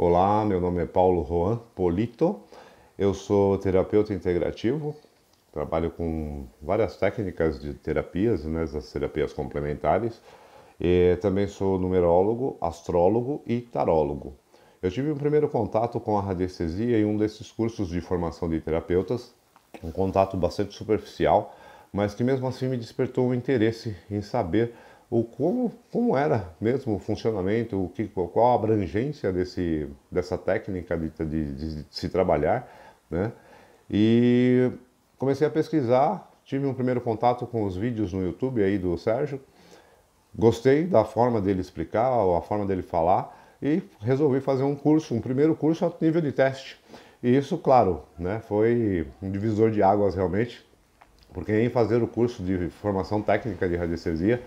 Olá, meu nome é Paulo Juan Polito, eu sou terapeuta integrativo, trabalho com várias técnicas de terapias, né, as terapias complementares, e também sou numerólogo, astrólogo e tarólogo. Eu tive um primeiro contato com a radiestesia em um desses cursos de formação de terapeutas, um contato bastante superficial, mas que mesmo assim me despertou o um interesse em saber o como, como era mesmo o funcionamento, o que, qual a abrangência desse, dessa técnica de, de, de, se trabalhar, né? E comecei a pesquisar, tive um primeiro contato com os vídeos no YouTube aí do Sérgio, gostei da forma dele explicar, a forma dele falar, e resolvi fazer um curso, um primeiro curso a nível de teste. E isso, claro, né, foi um divisor de águas realmente, porque em fazer o curso de formação técnica de radiestesia,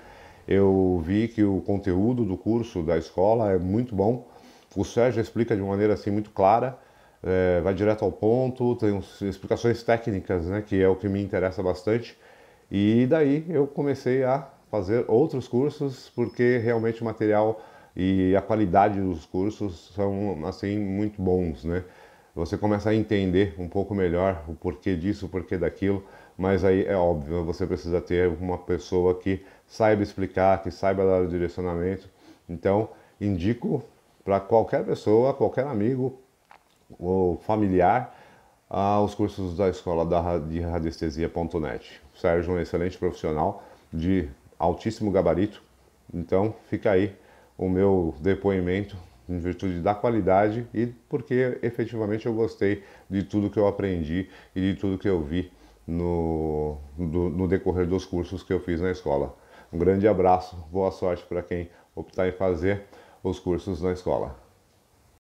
eu vi que o conteúdo do curso da escola é muito bom. O Sérgio explica de maneira assim muito clara, é, vai direto ao ponto, tem uns, explicações técnicas, né, que é o que me interessa bastante. E daí eu comecei a fazer outros cursos porque realmente o material e a qualidade dos cursos são assim muito bons, né? Você começa a entender um pouco melhor o porquê disso, o porquê daquilo, mas aí é óbvio, você precisa ter uma pessoa que saiba explicar, que saiba dar o direcionamento. Então, indico para qualquer pessoa, qualquer amigo ou familiar, uh, os cursos da escola da, de radiestesia.net. Sérgio é um excelente profissional de altíssimo gabarito, então fica aí o meu depoimento em virtude da qualidade e porque efetivamente eu gostei de tudo que eu aprendi e de tudo que eu vi no, do, no decorrer dos cursos que eu fiz na escola. Um grande abraço, boa sorte para quem optar em fazer os cursos na escola.